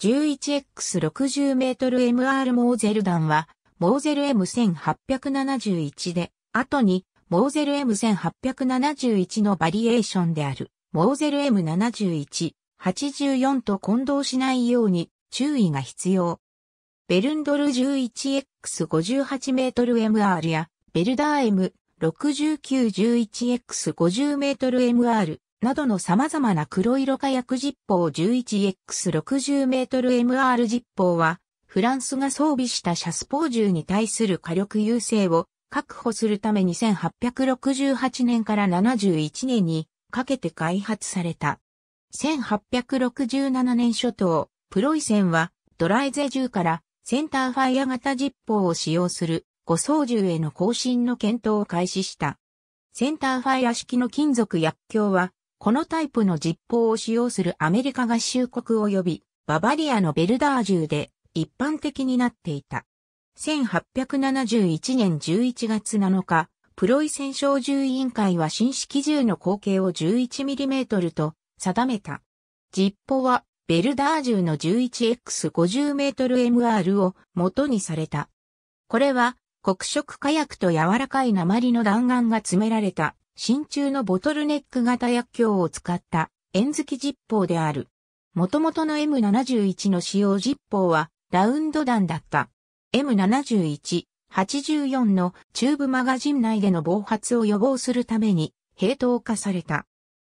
11X60mMR モーゼル弾は、モーゼル M1871 で、後に、モーゼル M1871 のバリエーションである、モーゼル M71、84と混同しないように注意が必要。ベルンドル 11X58mMR や、ベルダー M6911X50mMR、などの様々な黒色火薬実砲 11X60mmR 実砲は、フランスが装備したシャスポー銃に対する火力優勢を確保するために1868年から71年にかけて開発された。1867年初頭、プロイセンはドライゼ銃からセンターファイア型実砲を使用する誤層銃への更新の検討を開始した。センターファイア式の金属薬莢はこのタイプの実砲を使用するアメリカ合衆国及びババリアのベルダー銃で一般的になっていた。1871年11月7日、プロイセン小銃委員会は新式銃の口径を 11mm と定めた。実砲はベルダー銃の1 1 x 5 0 m m r を元にされた。これは黒色火薬と柔らかい鉛の弾丸が詰められた真鍮のボトルネック型薬莢を使った円付き実砲である。元々の M71 の使用実砲はラウンド弾だった。M71、84のチューブマガジン内での暴発を予防するために平等化された。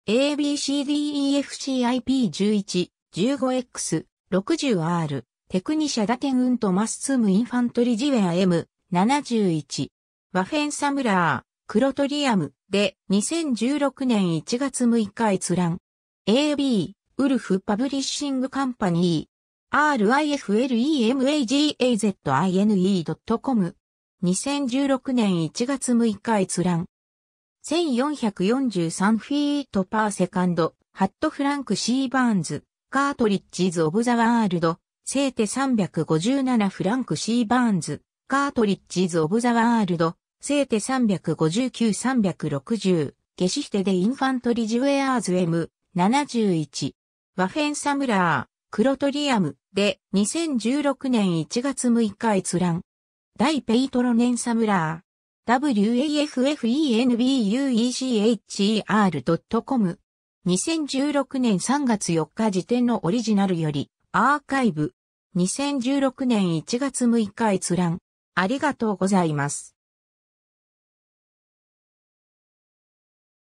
ABCDEFCIP11、15X、60R、テクニシャダテンウントマッスムインファントリジウェア M、71。ワフェンサムラー、クロトリアムで2016年1月6日閲覧。AB、ウルフパブリッシングカンパニー、riflemagazine.com。2016年1月6日閲覧。1443フィートパーセカンド、ハットフランク・シーバーンズ、カートリッジズ・オブ・ザ・ワールド、聖手357フランク・シーバーンズ、カートリッジズ・オブ・ザ・ワールド、聖手359-360、ゲシヒテでインファントリジュエアーズ M71、ワフェンサムラー、クロトリアムで2016年1月6日閲覧。大ペイトロネンサムラー、wafenbuecher.com 2016年3月4日時点のオリジナルより、アーカイブ。2016年1月6日閲覧。ありがとうございます。